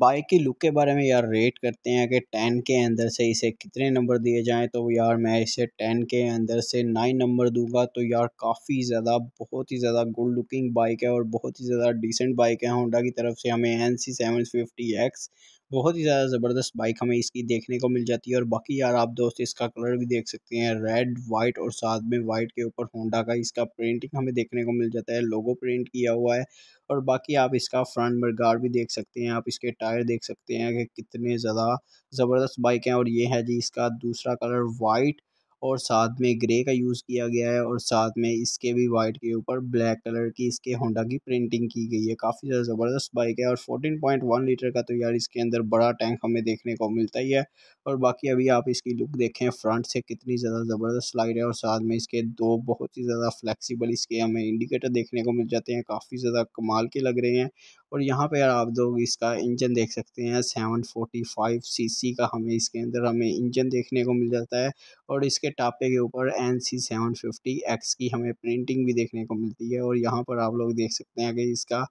bike की look के बारे में यार रेट करते हैं कि टेन के अंदर से इसे कितने नंबर दिए जाएं तो यार मैं इसे टेन के अंदर से नाइन नंबर दूंगा तो यार काफ़ी ज़्यादा बहुत ही ज़्यादा गुड लुकिंग बाइक है और बहुत ही ज़्यादा डिसेंट बाइक है होंडा की तरफ से हमें N C seven fifty X बहुत ही ज़्यादा ज़बरदस्त बाइक हमें इसकी देखने को मिल जाती है और बाकी यार आप दोस्त इसका कलर भी देख सकते हैं रेड वाइट और साथ में वाइट के ऊपर होंडा का इसका प्रिंटिंग हमें देखने को मिल जाता है लोगो प्रिंट किया हुआ है और बाकी आप इसका फ्रंट गार्ड भी देख सकते हैं आप इसके टायर देख सकते हैं कि कितने ज़्यादा ज़बरदस्त बाइक हैं और ये है जी इसका दूसरा कलर वाइट और साथ में ग्रे का यूज़ किया गया है और साथ में इसके भी वाइट के ऊपर ब्लैक कलर की इसके होंडा की प्रिंटिंग की गई है काफ़ी ज़्यादा ज़बरदस्त बाइक है और 14.1 लीटर का तो यार इसके अंदर बड़ा टैंक हमें देखने को मिलता ही है और बाकी अभी आप इसकी लुक देखें फ्रंट से कितनी ज़्यादा ज़बरदस्त स्लाइड है और साथ में इसके दो बहुत ही ज़्यादा फ्लैक्सीबल इसके हमें इंडिकेटर देखने को मिल जाते हैं काफ़ी ज़्यादा कमाल के लग रहे हैं और यहाँ पे आप लोग इसका इंजन देख सकते हैं सेवन फोर्टी फाइव सी का हमें इसके अंदर हमें इंजन देखने को मिल जाता है और इसके टापे के ऊपर N C seven fifty X की हमें प्रिंटिंग भी देखने को मिलती है और यहाँ पर आप लोग देख सकते हैं कि इसका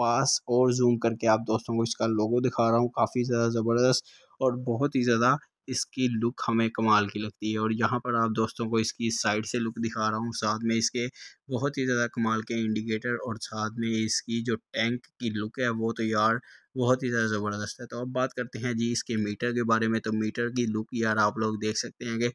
पास और जूम करके आप दोस्तों को इसका लोगो दिखा रहा हूँ काफ़ी ज़्यादा ज़बरदस्त और बहुत ही ज़्यादा इसकी लुक हमें कमाल की लगती है और यहाँ पर आप दोस्तों को इसकी साइड से लुक दिखा रहा हूँ साथ में इसके बहुत ही ज़्यादा कमाल के इंडिकेटर और साथ में इसकी जो टैंक की लुक है वो तो यार बहुत ही ज़्यादा ज़बरदस्त है तो अब बात करते हैं जी इसके मीटर के बारे में तो मीटर की लुक यार आप लोग देख सकते हैं कि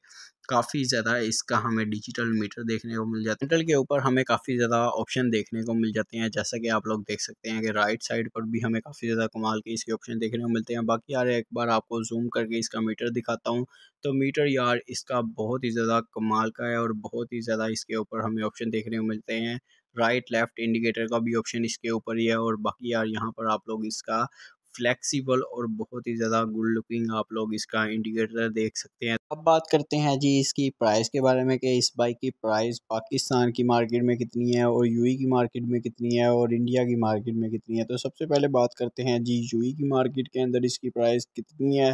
काफ़ी ज़्यादा इसका हमें डिजिटल मीटर देखने को मिल जाता है मीटर के ऊपर हमें काफ़ी ज़्यादा ऑप्शन देखने को मिल जाते हैं जैसा कि आप लोग देख सकते हैं कि राइट साइड पर भी हमें काफ़ी ज़्यादा कमाल के इसके ऑप्शन देखने को मिलते हैं बाकी यार एक बार आपको जूम करके इसका मीटर दिखाता हूँ तो मीटर यार इसका बहुत ही ज़्यादा कमाल का है और बहुत ही ज़्यादा इसके ऊपर हमें ऑप्शन देखने को मिलते हैं राइट लेफ्ट इंडिकेटर का भी ऑप्शन इसके ऊपर ही है और बाकी यार यहाँ पर आप लोग इसका फ्लेक्सिबल और बहुत ही ज़्यादा गुड लुकिंग आप लोग इसका इंडिकेटर देख सकते हैं अब बात करते हैं जी इसकी प्राइस के बारे में कि इस बाइक की प्राइस पाकिस्तान की मार्केट में कितनी है और यूई e की मार्केट में कितनी है और इंडिया की मार्केट में कितनी है तो सबसे पहले बात करते हैं जी यू e की मार्केट के अंदर इसकी प्राइस कितनी है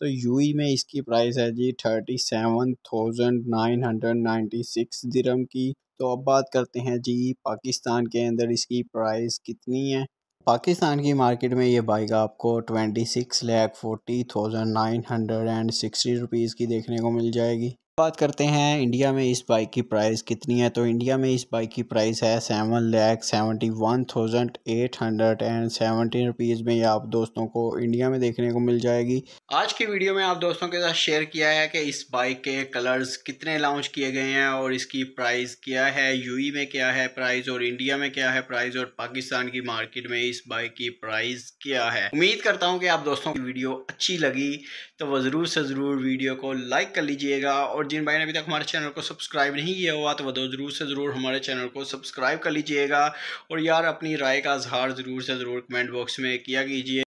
तो यू e में इसकी प्राइस है जी thirty seven thousand nine hundred ninety six दिरम की तो अब बात करते हैं जी पाकिस्तान के अंदर इसकी प्राइस कितनी है पाकिस्तान की मार्केट में ये बाइक आपको twenty six lakh forty thousand nine hundred and sixty rupees की देखने को मिल जाएगी बात करते हैं इंडिया में इस बाइक की प्राइस कितनी है तो इंडिया में इस बाइक की प्राइस है seven lakh seventy one thousand eight hundred and seventeen rupees में ये आप दोस्तों को इंडिया में देखने को मिल जाएगी आज की वीडियो में आप दोस्तों के साथ शेयर किया है कि इस बाइक के कलर्स कितने लॉन्च किए गए हैं और इसकी प्राइस क्या है यूई e में क्या है प्राइस और इंडिया में क्या है प्राइस और पाकिस्तान की मार्केट में इस बाइक की प्राइस क्या है उम्मीद करता हूं कि आप दोस्तों की वीडियो अच्छी लगी तो वह ज़रूर से ज़रूर वीडियो को लाइक कर लीजिएगा और जिन भाई ने अभी तक हमारे चैनल को सब्सक्राइब नहीं किया हुआ तो वह ज़रूर से ज़रूर हमारे चैनल को सब्सक्राइब कर लीजिएगा और यार अपनी राय का इजहार ज़रूर से ज़रूर कमेंट बॉक्स में किया कीजिए